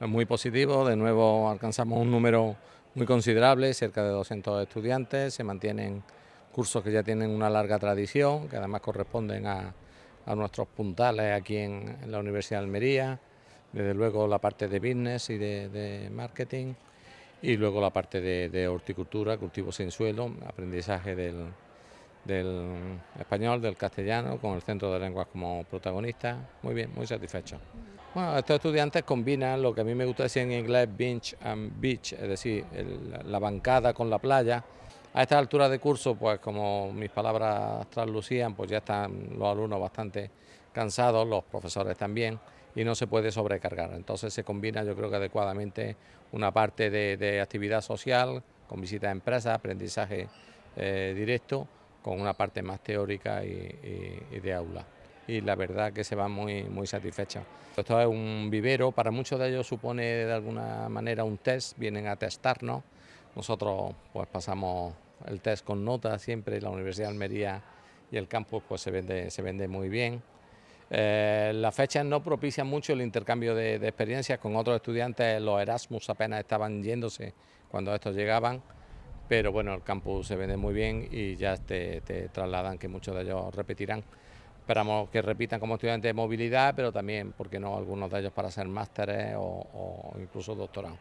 muy positivo. De nuevo alcanzamos un número muy considerable, cerca de 200 estudiantes. Se mantienen cursos que ya tienen una larga tradición, que además corresponden a, a nuestros puntales aquí en, la Universidad de Almería. Desde luego la parte de business y de, marketing y luego la parte de, de horticultura, cultivo sin suelo, aprendizaje del, del español, del castellano, con el centro de lenguas como protagonista. Muy bien, muy satisfecho. Bueno, estos estudiantes combinan lo que a mí me gusta decir en inglés bench and beach, es decir, la bancada con la playa. A esta altura de curso, pues como mis palabras translucían, pues ya están los alumnos bastante cansados, los profesores también, y no se puede sobrecargar. Entonces se combina, yo creo que adecuadamente, una parte de, actividad social, con visitas a empresas, aprendizaje eh, directo, con una parte más teórica y, de aula. Y la verdad que se va muy, muy Esto es un vivero, para muchos de ellos supone de alguna manera un test, vienen a testarnos. Nosotros pues pasamos el test con nota siempre, la Universidad de Almería y el campus pues se vende, se vende muy bien. Eh, las fechas no propician mucho el intercambio de experiencias con otros estudiantes, los Erasmus apenas estaban yéndose cuando estos llegaban pero bueno, el campus se vende muy bien y ya te, trasladan que muchos de ellos repetirán. Esperamos que repitan como estudiantes de movilidad, pero también, porque no?, algunos de ellos para hacer másteres o, o incluso doctorados.